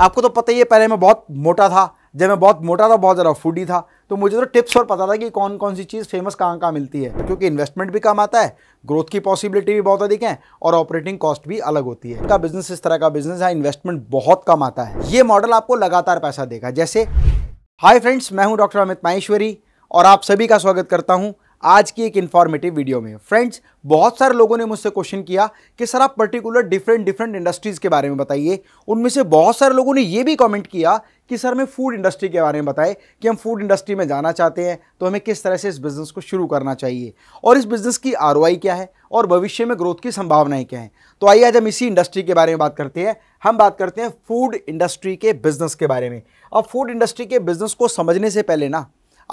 आपको तो पता ही है पहले मैं बहुत मोटा था जब मैं बहुत मोटा था बहुत ज़्यादा फूडी था तो मुझे तो टिप्स और पता था कि कौन कौन सी चीज़ फेमस कहाँ कहाँ मिलती है क्योंकि इन्वेस्टमेंट भी कम आता है ग्रोथ की पॉसिबिलिटी भी बहुत अधिक है और ऑपरेटिंग कॉस्ट भी अलग होती है का बिजनेस इस तरह का बिजनेस है इन्वेस्टमेंट बहुत कम आता है ये मॉडल आपको लगातार पैसा देगा जैसे हाई फ्रेंड्स मैं हूँ डॉक्टर अमित माहेश्वरी और आप सभी का स्वागत करता हूँ आज की एक इन्फॉर्मेटिव वीडियो में फ्रेंड्स बहुत सारे लोगों ने मुझसे क्वेश्चन किया कि सर आप पर्टिकुलर डिफरेंट डिफरेंट इंडस्ट्रीज़ के बारे में बताइए उनमें से बहुत सारे लोगों ने ये भी कमेंट किया कि सर हमें फूड इंडस्ट्री के बारे में बताएं कि हम फूड इंडस्ट्री में जाना चाहते हैं तो हमें किस तरह से इस बिज़नेस को शुरू करना चाहिए और इस बिज़नेस की आर क्या है और भविष्य में ग्रोथ की संभावनाएं क्या हैं तो आइए आज हम इसी इंडस्ट्री के बारे में बात करते हैं हम बात करते हैं फूड इंडस्ट्री के बिज़नेस के बारे में अब फूड इंडस्ट्री के बिज़नेस को समझने से पहले ना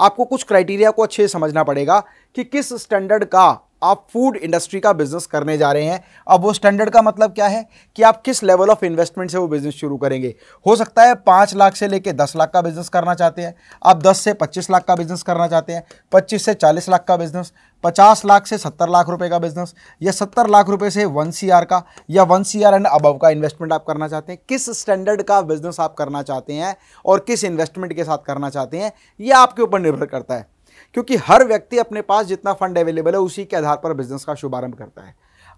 आपको कुछ क्राइटेरिया को अच्छे से समझना पड़ेगा कि किस स्टैंडर्ड का आप फूड इंडस्ट्री का बिजनेस करने जा रहे हैं अब वो स्टैंडर्ड का मतलब क्या है कि आप किस लेवल ऑफ इन्वेस्टमेंट से वो बिजनेस शुरू करेंगे हो सकता है पाँच लाख से लेकर दस लाख का बिजनेस करना चाहते हैं आप दस से पच्चीस लाख का बिजनेस करना चाहते हैं पच्चीस से चालीस लाख का बिजनेस पचास लाख से सत्तर लाख रुपए का बिजनेस या सत्तर लाख रुपए से वन सी आर का या one C R and above का इन्वेस्टमेंट आप करना चाहते हैं किस स्टैंडर्ड का बिजनेस आप करना चाहते हैं और किस इन्वेस्टमेंट के साथ करना चाहते हैं यह आपके ऊपर निर्भर करता है क्योंकि हर व्यक्ति अपने पास जितना फंड अवेलेबल है उसी के आधार पर बिजनेस का शुभारंभ करता है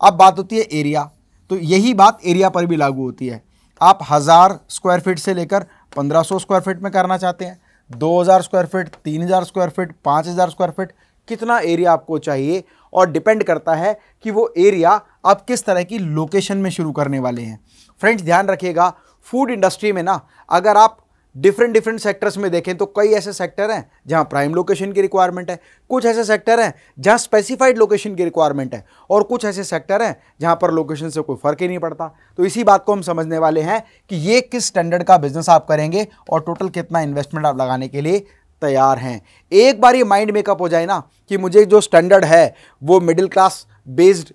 अब बात होती है एरिया तो यही बात एरिया पर भी लागू होती है आप हज़ार स्क्वायर फीट से लेकर 1500 स्क्वायर फीट में करना चाहते हैं 2000 square feet 3000 square feet 5000 square feet कितना एरिया आपको चाहिए और डिपेंड करता है कि वो एरिया आप किस तरह की लोकेशन में शुरू करने वाले हैं फ्रेंड्स ध्यान रखिएगा फूड इंडस्ट्री में ना अगर आप डिफरेंट डिफरेंट सेक्टर्स में देखें तो कई ऐसे सेक्टर हैं जहां प्राइम लोकेशन की रिक्वायरमेंट है कुछ ऐसे सेक्टर हैं जहां स्पेसिफाइड लोकेशन की रिक्वायरमेंट है और कुछ ऐसे सेक्टर हैं जहां पर लोकेशन से कोई फ़र्क ही नहीं पड़ता तो इसी बात को हम समझने वाले हैं कि ये किस स्टैंडर्ड का बिजनेस आप करेंगे और टोटल कितना इन्वेस्टमेंट आप लगाने के लिए तैयार हैं एक बार ये माइंड मेकअप हो जाए ना कि मुझे जो स्टैंडर्ड है वो मिडिल क्लास बेस्ड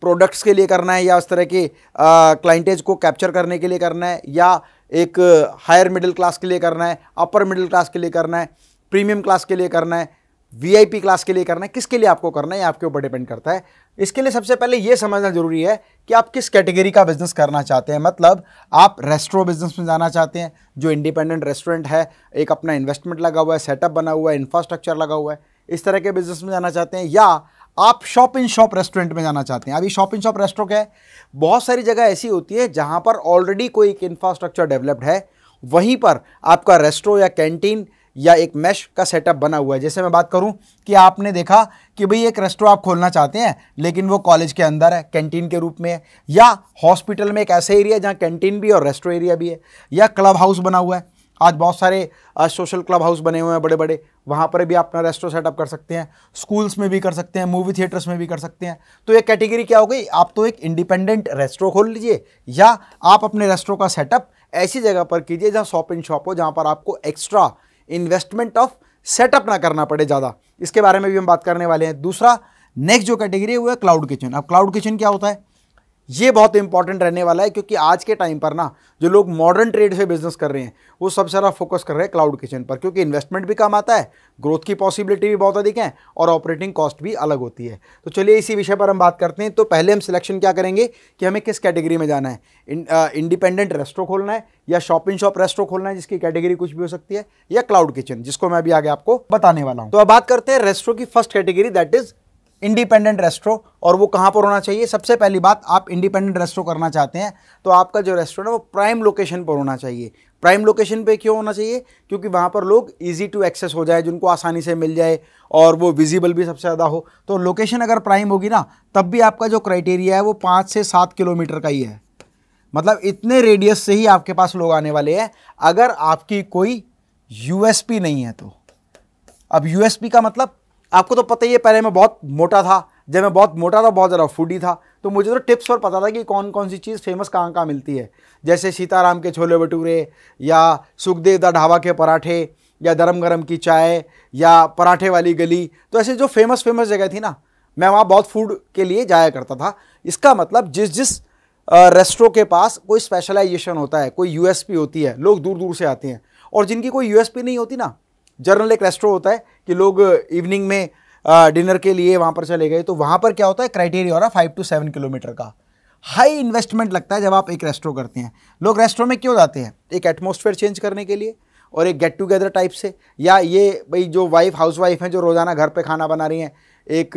प्रोडक्ट्स के लिए करना है या उस तरह के क्लाइंटेज को कैप्चर करने के लिए करना है या एक हायर मिडिल क्लास के लिए करना है अपर मिडिल क्लास के लिए करना है प्रीमियम क्लास के लिए करना है वीआईपी क्लास के लिए करना है किसके लिए आपको करना है ये आपके ऊपर डिपेंड करता है इसके लिए सबसे पहले यह समझना जरूरी है कि आप किस कैटेगरी का बिजनेस करना चाहते हैं मतलब आप रेस्ट्रो बिजनेस में जाना चाहते हैं जो इंडिपेंडेंट रेस्टोरेंट है एक अपना इन्वेस्टमेंट लगा हुआ है सेटअप बना हुआ है इंफ्रास्ट्रक्चर लगा हुआ है इस तरह के बिजनेस में जाना चाहते हैं या आप शॉप इन शॉप रेस्टोरेंट में जाना चाहते हैं अभी शॉप इन शॉप रेस्टोरेंट है बहुत सारी जगह ऐसी होती है जहाँ पर ऑलरेडी कोई एक इंफ्रास्ट्रक्चर डेवलप्ड है वहीं पर आपका रेस्टो या कैंटीन या एक मैश का सेटअप बना हुआ है जैसे मैं बात करूं कि आपने देखा कि भाई एक रेस्टोर आप खोलना चाहते हैं लेकिन वो कॉलेज के अंदर है कैंटीन के रूप में है या हॉस्पिटल में एक ऐसा एरिया जहां जहाँ कैंटीन भी और रेस्टो एरिया भी है या क्लब हाउस बना हुआ है आज बहुत सारे सोशल क्लब हाउस बने हुए हैं बड़े बड़े वहाँ पर भी आप अपना रेस्टो सेटअप कर सकते हैं स्कूल्स में भी कर सकते हैं मूवी थिएटर्स में भी कर सकते हैं तो ये कैटेगरी क्या हो गई आप तो एक इंडिपेंडेंट रेस्टो खोल लीजिए या आप अपने रेस्टो का सेटअप ऐसी जगह पर कीजिए जहाँ शॉप इन शॉप हो जहाँ पर आपको एक्स्ट्रा इन्वेस्टमेंट ऑफ सेटअप ना करना पड़े ज़्यादा इसके बारे में भी हम बात करने वाले हैं दूसरा नेक्स्ट जो कैटेगरी है वो है क्लाउड किचन अब क्लाउड किचन क्या होता है ये बहुत इंपॉर्टेंट रहने वाला है क्योंकि आज के टाइम पर ना जो लोग मॉडर्न ट्रेड से बिजनेस कर रहे हैं वो सब सारा फोकस कर रहे हैं क्लाउड किचन पर क्योंकि इन्वेस्टमेंट भी कम आता है ग्रोथ की पॉसिबिलिटी भी बहुत अधिक है और ऑपरेटिंग कॉस्ट भी अलग होती है तो चलिए इसी विषय पर हम बात करते हैं तो पहले हम सिलेक्शन क्या करेंगे कि हमें किस कैटेगरी में जाना है इंडिपेंडेंट रेस्टो खोलना है या शॉपिंग शॉप रेस्टो खोलना है जिसकी कैटेगरी कुछ भी हो सकती है या क्लाउड किचन जिसको मैं अभी आगे आपको बताने वाला हूँ तो अब बात करते हैं रेस्टो की first category that is independent restaurant और वो कहाँ पर होना चाहिए सबसे पहली बात आप इंडिपेंडेंट रेस्टोर करना चाहते हैं तो आपका जो रेस्टोरेंट है वो प्राइम लोकेशन पर होना चाहिए प्राइम लोकेशन पे क्यों होना चाहिए क्योंकि वहाँ पर लोग इजी टू एक्सेस हो जाए जिनको आसानी से मिल जाए और वो विजिबल भी सबसे ज़्यादा हो तो लोकेशन अगर प्राइम होगी ना तब भी आपका जो क्राइटेरिया है वो पाँच से सात किलोमीटर का ही है मतलब इतने रेडियस से ही आपके पास लोग आने वाले हैं अगर आपकी कोई यूएसपी नहीं है तो अब यूएसपी का मतलब आपको तो पता ही है पहले मैं बहुत मोटा था जब मैं बहुत मोटा था बहुत ज़्यादा फूडी था तो मुझे तो टिप्स पर पता था कि कौन कौन सी चीज़ फेमस कहाँ कहाँ मिलती है जैसे सीताराम के छोले भटूरे या सुखदेव दा ढाबा के पराठे या गरम गरम की चाय या पराठे वाली गली तो ऐसे जो फेमस फेमस जगह थी ना मैं वहाँ बहुत फूड के लिए जाया करता था इसका मतलब जिस जिस रेस्टोरों के पास कोई स्पेशलाइजेशन होता है कोई यूएसपी होती है लोग दूर दूर से आते हैं और जिनकी कोई यूएसपी नहीं होती ना जर्नल एक रेस्टोर होता है कि लोग इवनिंग में डिनर के लिए वहाँ पर चले गए तो वहाँ पर क्या होता है क्राइटेरिया हो रहा है फाइव टू सेवन किलोमीटर का हाई इन्वेस्टमेंट लगता है जब आप एक रेस्टोर करते हैं लोग रेस्टोर में क्यों जाते हैं एक एटमोसफेयर चेंज करने के लिए और एक गेट टुगेदर टाइप से या ये भाई जो वाइफ हाउस वाइफ हैं जो रोज़ाना घर पे खाना बना रही हैं एक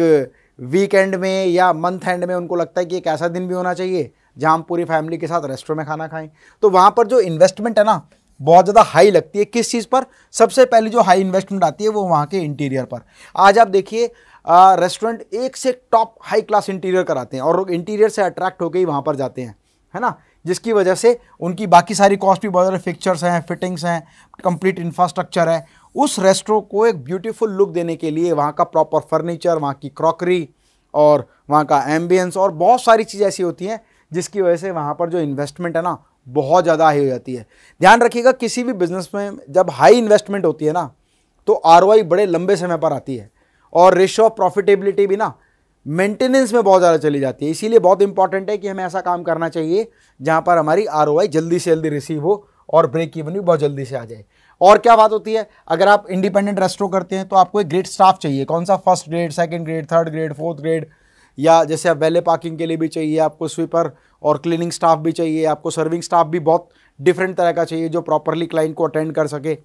वीकेंड में या मंथ एंड में उनको लगता है कि एक ऐसा दिन भी होना चाहिए जहाँ हम पूरी फैमिली के साथ रेस्टोरेंट में खाना खाएं तो वहाँ पर जो इन्वेस्टमेंट है ना बहुत ज़्यादा हाई लगती है किस चीज़ पर सबसे पहले जो हाई इन्वेस्टमेंट आती है वो वहाँ के इंटीरियर पर आज आप देखिए रेस्टोरेंट एक से टॉप हाई क्लास इंटीरियर कराते हैं और लोग इंटीरियर से अट्रैक्ट होकर ही वहाँ पर जाते हैं है ना जिसकी वजह से उनकी बाकी सारी कॉस्ट भी बहुत ज़्यादा फिक्चर्स हैं फिटिंग्स हैं कंप्लीट इंफ्रास्ट्रक्चर है उस रेस्टोरों को एक ब्यूटीफुल लुक देने के लिए वहाँ का प्रॉपर फर्नीचर वहाँ की क्रॉकरी और वहाँ का एम्बियंस और बहुत सारी चीज़ ऐसी होती हैं जिसकी वजह से वहाँ पर जो इन्वेस्टमेंट है ना बहुत ज़्यादा हाई हो जाती है ध्यान रखिएगा किसी भी बिजनेस में जब हाई इन्वेस्टमेंट होती है ना तो आर बड़े लंबे समय पर आती है और रेशो ऑफ प्रॉफिटेबिलिटी भी ना मेंटेनेंस में बहुत ज़्यादा चली जाती है इसीलिए बहुत इंपॉर्टेंट है कि हमें ऐसा काम करना चाहिए जहाँ पर हमारी आर जल्दी से जल्दी रिसीव हो और ब्रेक इवन भी बहुत जल्दी से आ जाए और क्या बात होती है अगर आप इंडिपेंडेंट रेस्टोर करते हैं तो आपको एक ग्रेड स्टाफ चाहिए कौन सा first grade second grade third grade fourth grade या जैसे आप वेले पार्किंग के लिए भी चाहिए आपको स्वीपर और क्लीनिंग स्टाफ भी चाहिए आपको सर्विंग स्टाफ भी बहुत डिफरेंट तरह का चाहिए जो प्रॉपरली क्लाइंट को अटेंड कर सके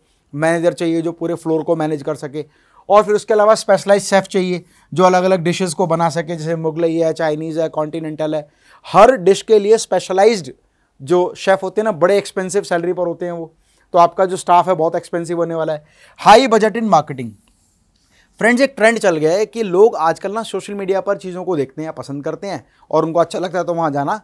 मैनेजर चाहिए जो पूरे फ्लोर को मैनेज कर सके और फिर उसके अलावा स्पेशलाइज शेफ़ चाहिए जो अलग अलग डिशेस को बना सके जैसे मुगलई है चाइनीज़ है कॉन्टीनेंटल है हर डिश के लिए स्पेशलाइज्ड जो शेफ़ होते हैं ना बड़े एक्सपेंसिव सैलरी पर होते हैं वो तो आपका जो स्टाफ है बहुत एक्सपेंसिव होने वाला है high budget in marketing friends एक ट्रेंड चल गया है कि लोग आजकल ना सोशल मीडिया पर चीज़ों को देखते हैं पसंद करते हैं और उनको अच्छा लगता है तो वहाँ जाना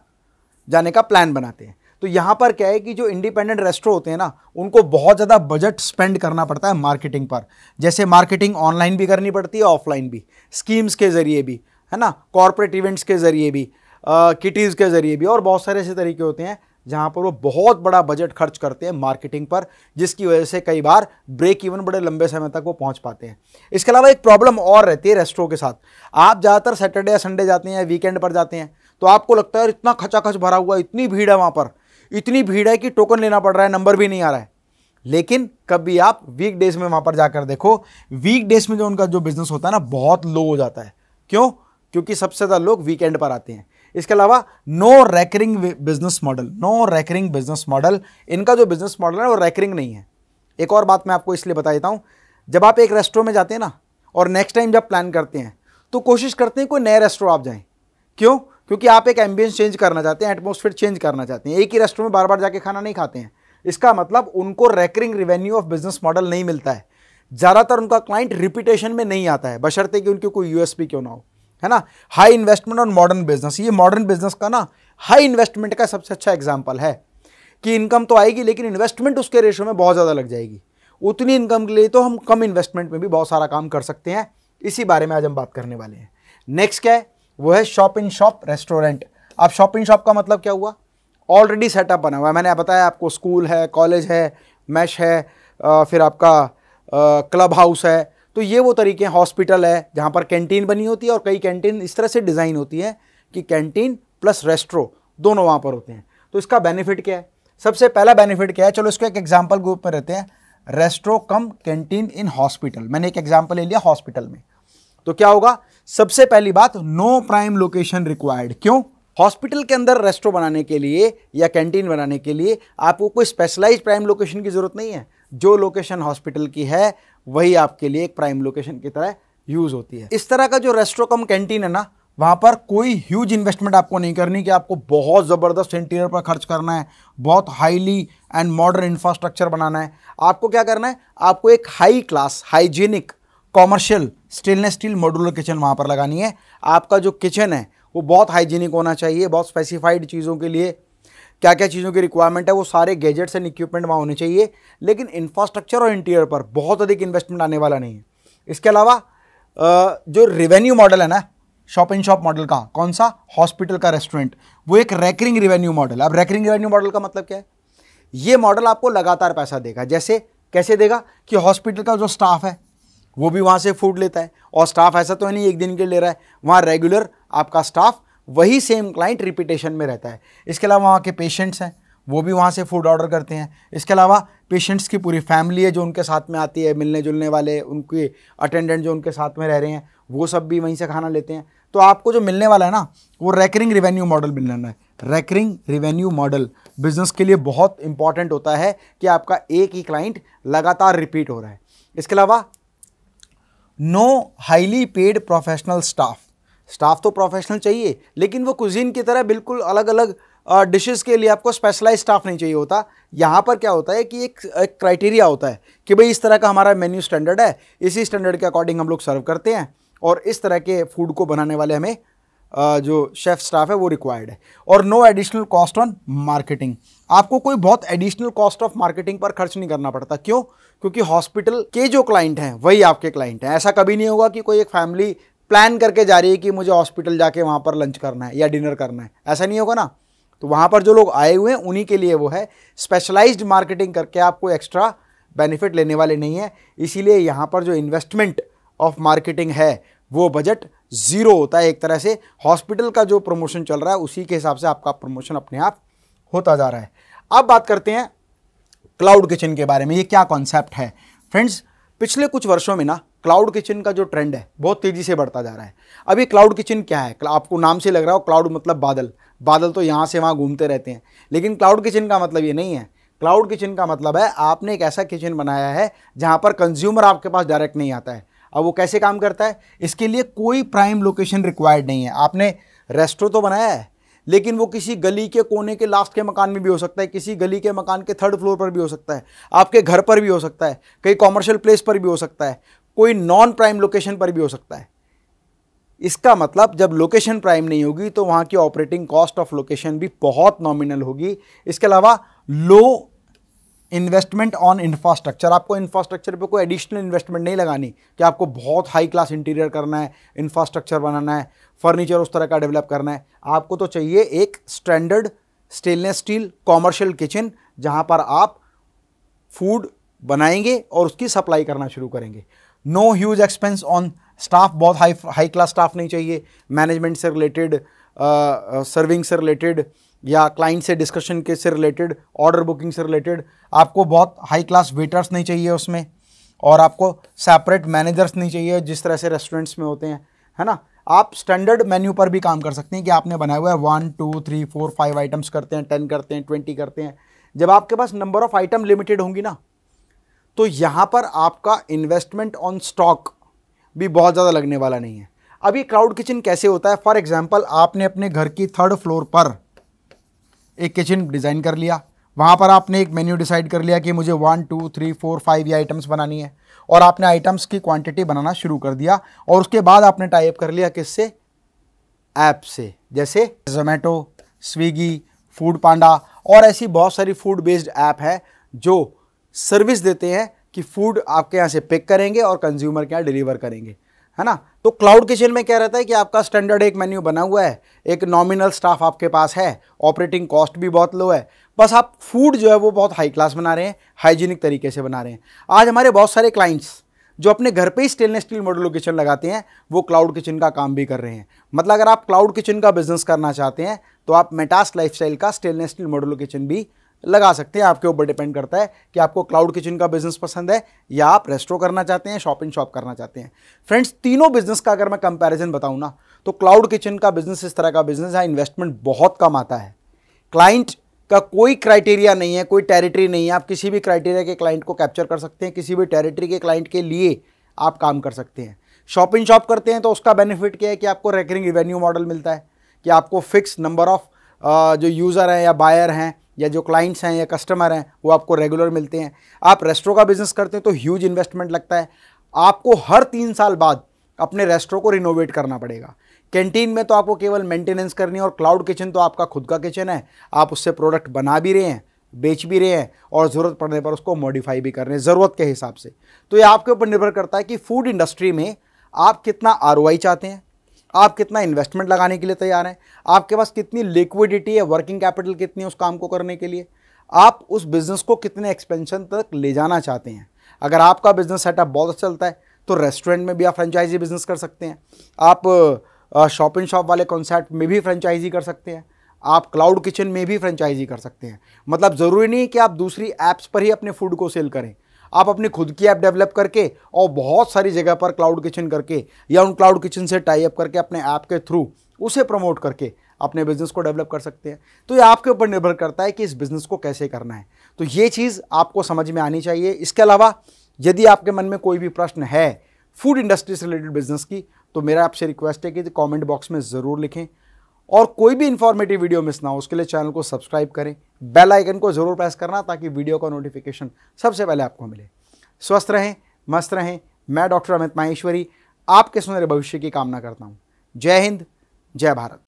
जाने का प्लान बनाते हैं तो यहाँ पर क्या है कि जो इंडिपेंडेंट रेस्टोर होते हैं ना उनको बहुत ज़्यादा बजट स्पेंड करना पड़ता है मार्केटिंग पर जैसे मार्केटिंग ऑनलाइन भी करनी पड़ती है ऑफलाइन भी स्कीम्स के ज़रिए भी है ना कॉरपोरेट इवेंट्स के ज़रिए भी किटीज़ के ज़रिए भी और बहुत सारे ऐसे तरीके होते हैं जहाँ पर वो बहुत बड़ा बजट खर्च करते हैं मार्केटिंग पर जिसकी वजह से कई बार ब्रेक इवन बड़े लंबे समय तक वो पहुँच पाते हैं इसके अलावा एक प्रॉब्लम और रहती है रेस्टोरों के साथ आप ज़्यादातर सैटरडे या संडे जाते हैं या वीकेंड पर जाते हैं तो आपको लगता है इतना खचाखच भरा हुआ इतनी भीड़ है वहाँ पर इतनी भीड़ है कि टोकन लेना पड़ रहा है नंबर भी नहीं आ रहा है लेकिन कभी आप वीक डेज में वहाँ पर जाकर देखो वीक डेज में जो उनका जो बिजनेस होता है ना बहुत लो हो जाता है क्यों क्योंकि सबसे ज़्यादा लोग वीकेंड पर आते हैं इसके अलावा no recurring business model no recurring business model इनका जो बिजनेस मॉडल है वो रैकरिंग नहीं है एक और बात मैं आपको इसलिए बता देता हूँ जब आप एक रेस्टोरों में जाते हैं ना और नेक्स्ट टाइम जब प्लान करते हैं तो कोशिश करते हैं कोई नए रेस्टोर आप जाएँ क्यों क्योंकि आप एक एम्बियंस चेंज करना चाहते हैं एटमोसफेयर चेंज करना चाहते हैं एक ही रेस्टोरेंट में बार बार जाके खाना नहीं खाते हैं इसका मतलब उनको recurring revenue of business model नहीं मिलता है ज़्यादातर उनका क्लाइंट रिपीटेशन में नहीं आता है बशर्ते कि उनके कोई यूएसपी क्यों ना हो है ना हाई इन्वेस्टमेंट और मॉडर्न बिजनेस ये मॉडर्न बिजनेस का ना हाई इन्वेस्टमेंट का सबसे अच्छा एग्जाम्पल है कि इनकम तो आएगी लेकिन इन्वेस्टमेंट उसके रेशो में बहुत ज़्यादा लग जाएगी उतनी इनकम के लिए तो हम कम इन्वेस्टमेंट में भी बहुत सारा काम कर सकते हैं इसी बारे में आज हम बात करने वाले हैं नेक्स्ट क्या है वो है शॉप इन शॉप रेस्टोरेंट अब शॉप इन शॉप का मतलब क्या हुआ ऑलरेडी सेटअप बना हुआ है मैंने बताया आपको स्कूल है कॉलेज है मैश है फिर आपका क्लब हाउस है तो ये वो तरीके हैं हॉस्पिटल है जहाँ पर कैंटीन बनी होती है और कई कैंटीन इस तरह से डिज़ाइन होती है कि कैंटीन प्लस रेस्ट्रो दोनों वहाँ पर होते हैं तो इसका बेनिफिट क्या है सबसे पहला बेनिफिट क्या है चलो इसको एक एग्जाम्पल ग्रुप में रहते हैं restro cum canteen in hospital मैंने एक एग्जाम्पल ले लिया हॉस्पिटल में तो क्या होगा सबसे पहली बात नो प्राइम लोकेशन रिक्वायर्ड क्यों हॉस्पिटल के अंदर रेस्टो बनाने के लिए या कैंटीन बनाने के लिए आपको कोई स्पेशलाइज प्राइम लोकेशन की ज़रूरत नहीं है जो लोकेशन हॉस्पिटल की है वही आपके लिए एक प्राइम लोकेशन की तरह यूज़ होती है इस तरह का जो रेस्टो कम कैंटीन है ना वहाँ पर कोई ह्यूज इन्वेस्टमेंट आपको नहीं करनी कि आपको बहुत ज़बरदस्त इंटीरियर पर खर्च करना है बहुत हाईली एंड मॉडर्न इंफ्रास्ट्रक्चर बनाना है आपको क्या करना है आपको एक high class hygienic commercial stainless steel modular kitchen वहाँ पर लगानी है आपका जो किचन है वो बहुत हाइजीनिक होना चाहिए बहुत स्पेसिफाइड चीज़ों के लिए क्या क्या चीज़ों की रिक्वायरमेंट है वो सारे गैजेट्स एंड इक्विपमेंट वहाँ होने चाहिए लेकिन इंफ्रास्ट्रक्चर और इंटीरियर पर बहुत अधिक इन्वेस्टमेंट आने वाला नहीं है इसके अलावा जो रेवेन्यू मॉडल है ना शॉप इन शॉप मॉडल का कौन सा हॉस्पिटल का रेस्टोरेंट वो एक रैकरिंग रेवेन्यू मॉडल अब रैकरिंग रेवेन्यू मॉडल का मतलब क्या है ये मॉडल आपको लगातार पैसा देगा जैसे कैसे देगा कि हॉस्पिटल का जो स्टाफ है वो भी वहाँ से फूड लेता है और स्टाफ ऐसा तो है नहीं एक दिन के लिए ले रहा है वहाँ रेगुलर आपका स्टाफ वही सेम क्लाइंट रिपीटेशन में रहता है इसके अलावा वहाँ के पेशेंट्स हैं वो भी वहाँ से फूड ऑर्डर करते हैं इसके अलावा पेशेंट्स की पूरी फैमिली है जो उनके साथ में आती है मिलने जुलने वाले उनके अटेंडेंट जो उनके साथ में रह रहे हैं वो सब भी वहीं से खाना लेते हैं तो आपको जो मिलने वाला है ना वो रेकरिंग रिवेन्यू मॉडल मिलने है रेकरिंग रिवेन्यू मॉडल बिजनेस के लिए बहुत इंपॉर्टेंट होता है कि आपका एक ही क्लाइंट लगातार रिपीट हो रहा है इसके अलावा no highly paid professional staff staff तो प्रोफेशनल चाहिए लेकिन वो कुजीन की तरह बिल्कुल अलग अलग डिशेस के लिए आपको स्पेशलाइज स्टाफ नहीं चाहिए होता यहाँ पर क्या होता है कि एक एक क्राइटेरिया होता है कि भाई इस तरह का हमारा मेन्यू स्टैंडर्ड है इसी स्टैंडर्ड के अकॉर्डिंग हम लोग सर्व करते हैं और इस तरह के फूड को बनाने वाले हमें जो शेफ़ स्टाफ है वो रिक्वायर्ड है और no additional cost on marketing आपको कोई बहुत एडिशनल कॉस्ट ऑफ मार्केटिंग पर खर्च नहीं करना पड़ता क्यों क्योंकि हॉस्पिटल के जो क्लाइंट हैं वही आपके क्लाइंट हैं ऐसा कभी नहीं होगा कि कोई एक फैमिली प्लान करके जा रही है कि मुझे हॉस्पिटल जाके वहाँ पर लंच करना है या डिनर करना है ऐसा नहीं होगा ना तो वहाँ पर जो लोग आए हुए हैं उन्हीं के लिए वो है स्पेशलाइज्ड मार्केटिंग करके आपको एक्स्ट्रा बेनिफिट लेने वाले नहीं है इसीलिए यहाँ पर जो इन्वेस्टमेंट ऑफ मार्केटिंग है वो बजट ज़ीरो होता है एक तरह से हॉस्पिटल का जो प्रमोशन चल रहा है उसी के हिसाब से आपका प्रमोशन अपने आप होता जा रहा है अब बात करते हैं क्लाउड किचन के बारे में ये क्या कॉन्सेप्ट है फ्रेंड्स पिछले कुछ वर्षों में ना क्लाउड किचन का जो ट्रेंड है बहुत तेज़ी से बढ़ता जा रहा है अब ये क्लाउड किचन क्या है आपको नाम से लग रहा हो क्लाउड मतलब बादल बादल तो यहाँ से वहाँ घूमते रहते हैं लेकिन क्लाउड किचन का मतलब ये नहीं है क्लाउड किचन का मतलब है आपने एक ऐसा किचन बनाया है जहाँ पर कंज्यूमर आपके पास डायरेक्ट नहीं आता है अब वो कैसे काम करता है इसके लिए कोई प्राइम लोकेशन रिक्वायर्ड नहीं है आपने रेस्टोर तो बनाया है लेकिन वो किसी गली के कोने के लास्ट के मकान में भी हो सकता है किसी गली के मकान के थर्ड फ्लोर पर भी हो सकता है आपके घर पर भी हो सकता है कहीं कॉमर्शियल प्लेस पर भी हो सकता है कोई नॉन प्राइम लोकेशन पर भी हो सकता है इसका मतलब जब लोकेशन प्राइम नहीं होगी तो वहाँ की ऑपरेटिंग कॉस्ट ऑफ लोकेशन भी बहुत नॉमिनल होगी इसके अलावा लो इन्वेस्टमेंट ऑन इंफ्रास्ट्रक्चर आपको इंफ्रास्ट्रक्चर पे कोई एडिशनल इन्वेस्टमेंट नहीं लगानी कि आपको बहुत हाई क्लास इंटीरियर करना है इंफ्रास्ट्रक्चर बनाना है फर्नीचर उस तरह का डेवलप करना है आपको तो चाहिए एक standard stainless steel commercial kitchen जहाँ पर आप फूड बनाएंगे और उसकी सप्लाई करना शुरू करेंगे no huge expense on staff बहुत हाई हाई क्लास स्टाफ नहीं चाहिए मैनेजमेंट से रिलेटेड सर्विंग uh, uh, से रिलेटेड या क्लाइंट से डिस्कशन के से रिलेटेड ऑर्डर बुकिंग से रिलेटेड आपको बहुत हाई क्लास वेटर्स नहीं चाहिए उसमें और आपको सेपरेट मैनेजर्स नहीं चाहिए जिस तरह से रेस्टोरेंट्स में होते हैं है ना आप स्टैंडर्ड मेन्यू पर भी काम कर सकते हैं कि आपने बनाया हुआ है one two three four five items करते हैं टेन करते हैं ट्वेंटी करते हैं जब आपके पास नंबर ऑफ आइटम लिमिटेड होंगी ना तो यहाँ पर आपका इन्वेस्टमेंट ऑन स्टॉक भी बहुत ज़्यादा लगने वाला नहीं है अब ये क्राउड किचन कैसे होता है फॉर एग्जाम्पल आपने अपने घर की थर्ड फ्लोर पर एक किचन डिज़ाइन कर लिया वहाँ पर आपने एक मेन्यू डिसाइड कर लिया कि मुझे one two three four five ये आइटम्स बनानी है और आपने आइटम्स की क्वांटिटी बनाना शुरू कर दिया और उसके बाद आपने टाइप कर लिया किससे ऐप से जैसे जोमेटो स्विगी फूड पांडा और ऐसी बहुत सारी फूड बेस्ड ऐप है जो सर्विस देते हैं कि फूड आपके यहाँ से पिक करेंगे और कंज्यूमर के यहाँ डिलीवर करेंगे है ना तो क्लाउड किचन में क्या रहता है कि आपका स्टैंडर्ड एक मेन्यू बना हुआ है एक नॉमिनल स्टाफ आपके पास है ऑपरेटिंग कॉस्ट भी बहुत लो है बस आप फूड जो है वो बहुत हाई क्लास बना रहे हैं हाइजीनिक तरीके से बना रहे हैं आज हमारे बहुत सारे क्लाइंट्स जो अपने घर पे ही स्टेनलेस स्टील मॉडल किचन लगाते हैं वो क्लाउड किचन का काम भी कर रहे हैं मतलब अगर आप क्लाउड किचन का बिजनेस करना चाहते हैं तो आप मेटास लाइफस्टाइल का स्टेनलेस स्टील मॉडल किचन भी लगा सकते हैं आपके ऊपर डिपेंड करता है कि आपको क्लाउड किचन का बिजनेस पसंद है या आप रेस्टो करना चाहते हैं शॉप इन शॉप करना चाहते हैं फ्रेंड्स तीनों बिजनेस का अगर मैं कंपैरिजन बताऊँ ना तो क्लाउड किचन का बिजनेस इस तरह का बिजनेस है इन्वेस्टमेंट बहुत कम आता है क्लाइंट का कोई क्राइटेरिया नहीं है कोई टेरिटरी नहीं है आप किसी भी क्राइटेरिया के क्लाइंट को कैप्चर कर सकते हैं किसी भी टेरिटरी के क्लाइंट के लिए आप काम कर सकते हैं शॉप इन शॉप करते हैं तो उसका बेनिफिट क्या है कि आपको रेकरिंग रिवेन्यू मॉडल मिलता है कि आपको फिक्स नंबर ऑफ़ जो यूज़र हैं या बायर हैं या जो क्लाइंट्स हैं या कस्टमर हैं वो आपको रेगुलर मिलते हैं आप रेस्टोरों का बिज़नेस करते हैं तो ह्यूज इन्वेस्टमेंट लगता है आपको हर तीन साल बाद अपने रेस्टोरों को रिनोवेट करना पड़ेगा कैंटीन में तो आपको केवल मेंटेनेंस करनी है और क्लाउड किचन तो आपका खुद का किचन है आप उससे प्रोडक्ट बना भी रहे हैं बेच भी रहे हैं और ज़रूरत पड़ने पर उसको मॉडिफाई भी कर रहे हैं ज़रूरत के हिसाब से तो ये आपके ऊपर निर्भर करता है कि फूड इंडस्ट्री में आप कितना आर चाहते हैं आप कितना इन्वेस्टमेंट लगाने के लिए तैयार हैं आपके पास कितनी लिक्विडिटी है वर्किंग कैपिटल कितनी है उस काम को करने के लिए आप उस बिज़नेस को कितने एक्सपेंशन तक ले जाना चाहते हैं अगर आपका बिज़नेस सेटअप बहुत अच्छा चलता है तो रेस्टोरेंट में भी आप फ्रेंचाइजी बिज़नेस कर सकते हैं आप शॉपिंग शॉप वाले कॉन्सेप्ट में भी फ्रेंचाइजी कर सकते हैं आप क्लाउड किचन में भी फ्रेंचाइजी कर सकते हैं मतलब ज़रूरी नहीं कि आप दूसरी ऐप्स पर ही अपने फूड को सेल करें आप अपनी खुद की ऐप डेवलप करके और बहुत सारी जगह पर क्लाउड किचन करके या उन क्लाउड किचन से टाई अप करके अपने ऐप के थ्रू उसे प्रमोट करके अपने बिजनेस को डेवलप कर सकते हैं तो ये आपके ऊपर निर्भर करता है कि इस बिज़नेस को कैसे करना है तो ये चीज़ आपको समझ में आनी चाहिए इसके अलावा यदि आपके मन में कोई भी प्रश्न है फूड इंडस्ट्री से रिलेटेड बिजनेस की तो मेरा आपसे रिक्वेस्ट है कि कमेंट बॉक्स में ज़रूर लिखें और कोई भी इंफॉर्मेटिव वीडियो मिस ना हो उसके लिए चैनल को सब्सक्राइब करें बेल आइकन को ज़रूर प्रेस करना ताकि वीडियो का नोटिफिकेशन सबसे पहले आपको मिले स्वस्थ रहें मस्त रहें मैं डॉक्टर अमित माहेश्वरी आपके सुनहरे भविष्य की कामना करता हूँ जय हिंद जय भारत